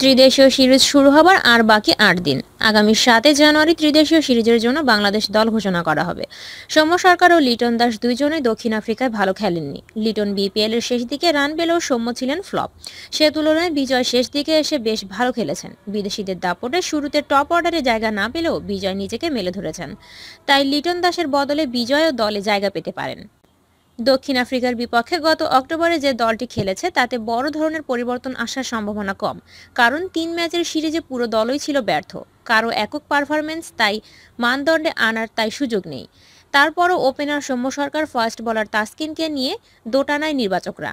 ত্রিদেশীয় সিরিজ শুরু হবার আর বাকি আট দিন আগামী সাতে জানুয়ারি ত্রিদেশীয় সিরিজের জন্য বাংলাদেশ দল ঘোষণা করা হবে সৌম্য সরকার ও লিটন দাস দুইজনে দক্ষিণ আফ্রিকায় ভালো খেলেননি লিটন বিপিএল এর শেষ দিকে রান পেলেও সৌম্য ছিলেন ফ্লপ সে তুলনায় বিজয় শেষ দিকে এসে বেশ ভালো খেলেছেন বিদেশিদের দাপটে শুরুতে টপ অর্ডারে জায়গা না পেলেও বিজয় নিজেকে মেলে ধরেছেন তাই লিটন দাসের বদলে বিজয়ও দলে জায়গা পেতে পারেন দক্ষিণ আফ্রিকার বিপক্ষে গত অক্টোবরে যে দলটি খেলেছে তাতে বড় ধরনের পরিবর্তন আসার সম্ভাবনা কম কারণ তিন ম্যাচের সিরিজে পুরো দলই ছিল ব্যর্থ কারো একক পারফরমেন্স তাই মানদণ্ডে আনার তাই সুযোগ নেই তারপরও ওপেনার সৌম্য সরকার ফার্স্ট বলার তাসকিনকে নিয়ে দোটানায় নির্বাচকরা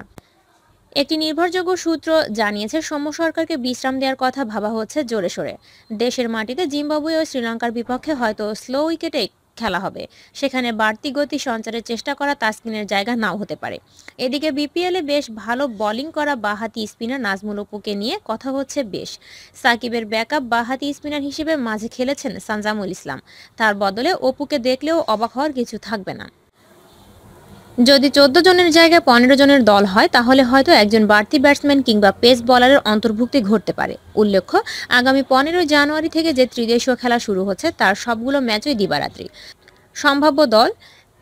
একটি নির্ভরযোগ্য সূত্র জানিয়েছে সৌম্য সরকারকে বিশ্রাম দেওয়ার কথা ভাবা হচ্ছে জোরে সোরে দেশের মাটিতে জিম্বাবুয়ে ও শ্রীলঙ্কার বিপক্ষে হয়তো স্লো উইকেটে খেলা হবে সেখানে বাড়তি গতি সঞ্চারের চেষ্টা করা তাসকিনের জায়গা নাও হতে পারে এদিকে বিপিএলে বেশ ভালো বোলিং করা বাহাতি স্পিনার নাজমুল অপুকে নিয়ে কথা হচ্ছে বেশ সাকিবের ব্যাকআপ বাহাতি স্পিনার হিসেবে মাঝে খেলেছেন সানজামুল ইসলাম তার বদলে অপুকে দেখলেও অবাক হওয়ার কিছু থাকবে না যদি চোদ্দ জনের জায়গায় পনেরো জনের দল হয় তাহলে হয়তো একজন বাড়তি ব্যাটসম্যান কিংবা পেস বলারের অন্তর্ভুক্তি ঘটতে পারে উল্লেখ্য আগামী পনেরোই জানুয়ারি থেকে যে ত্রিদেশীয় খেলা শুরু হচ্ছে তার সবগুলো ম্যাচই দিবারাত্রি সম্ভাব্য দল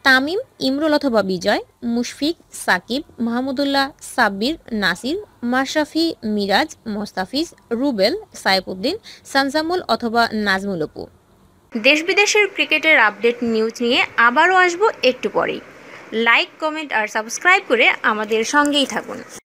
তামিম ইমরুল অথবা বিজয় মুশফিক সাকিব মাহমুদুল্লাহ সাব্বির নাসির মাশরাফি মিরাজ মোস্তাফিজ রুবেল সাইফুদ্দিন সানজামুল অথবা নাজমুল অপু দেশ বিদেশের ক্রিকেটের আপডেট নিউজ নিয়ে আবারও আসবো একটু পরেই লাইক কমেন্ট আর সাবস্ক্রাইব করে আমাদের সঙ্গেই থাকুন